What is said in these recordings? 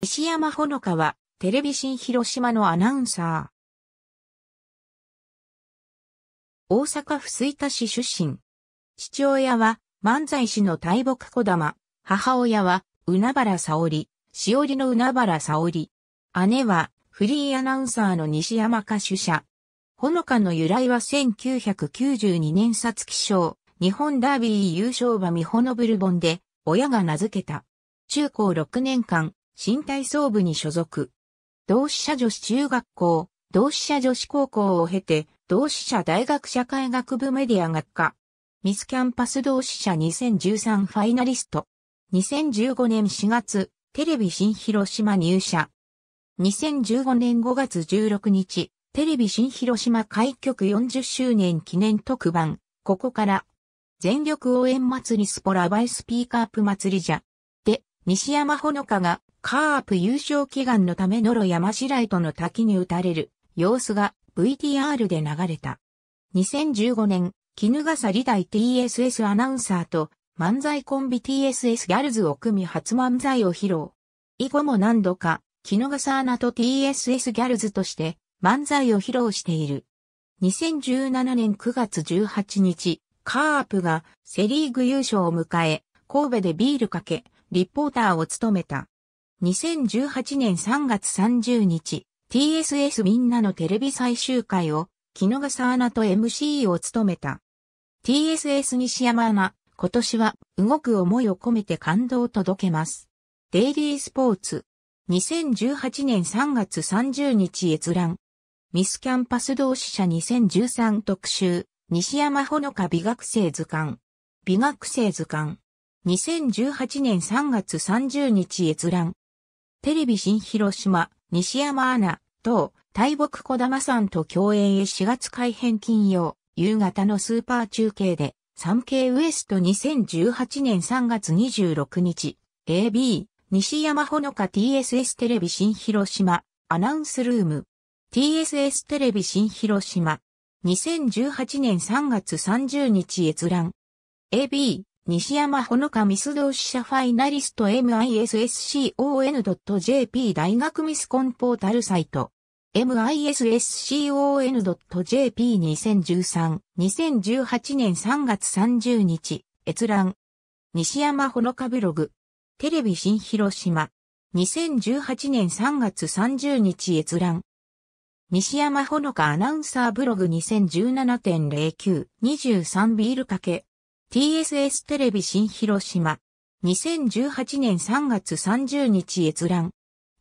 石山ほのかは、テレビ新広島のアナウンサー。大阪府吹田市出身。父親は、漫才師の大木小玉。母親は、海原沙織。しおりの海原沙織。姉は、フリーアナウンサーの西山歌手者。ほのかの由来は1992年殺月賞、日本ダービー優勝馬美穂のブルボンで、親が名付けた。中高6年間、新体操部に所属。同志社女子中学校、同志社女子高校を経て、同志社大学社会学部メディア学科。ミスキャンパス同志社2013ファイナリスト。2015年4月、テレビ新広島入社。2015年5月16日、テレビ新広島開局40周年記念特番、ここから、全力応援祭りスポラバイスピーカープ祭りじゃ。で、西山ほのかがカープ優勝祈願のため野呂山白との滝に打たれる様子が VTR で流れた。2015年、キヌガサリ大 TSS アナウンサーと漫才コンビ TSS ギャルズを組み初漫才を披露。以後も何度か、キガサアナと TSS ギャルズとして漫才を披露している。2017年9月18日、カープがセリーグ優勝を迎え、神戸でビールかけ、リポーターを務めた。2018年3月30日、TSS みんなのテレビ最終回を、木野笠アナと MC を務めた。TSS 西山アナ、今年は動く思いを込めて感動を届けます。デイリースポーツ。2018年3月30日閲覧。ミスキャンパス同志社2013特集、西山ほのか美学生図鑑。美学生図鑑。2018年3月30日閲覧。テレビ新広島、西山アナ、等、大木小玉さんと共演へ4月改編金曜、夕方のスーパー中継で、ケイウエスト2018年3月26日、AB、西山ほのか TSS テレビ新広島、アナウンスルーム、TSS テレビ新広島、2018年3月30日閲覧、AB、西山ほのかミス同志社ファイナリスト MISSCON.jp 大学ミスコンポータルサイト MISSCON.jp2013 2018年3月30日閲覧西山ほのかブログテレビ新広島2018年3月30日閲覧西山ほのかアナウンサーブログ2017.0923ビールかけ TSS テレビ新広島。2018年3月30日閲覧。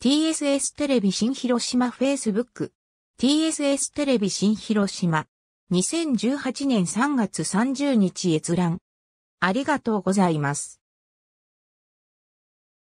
TSS テレビ新広島 Facebook。TSS テレビ新広島。2018年3月30日閲覧。ありがとうございます。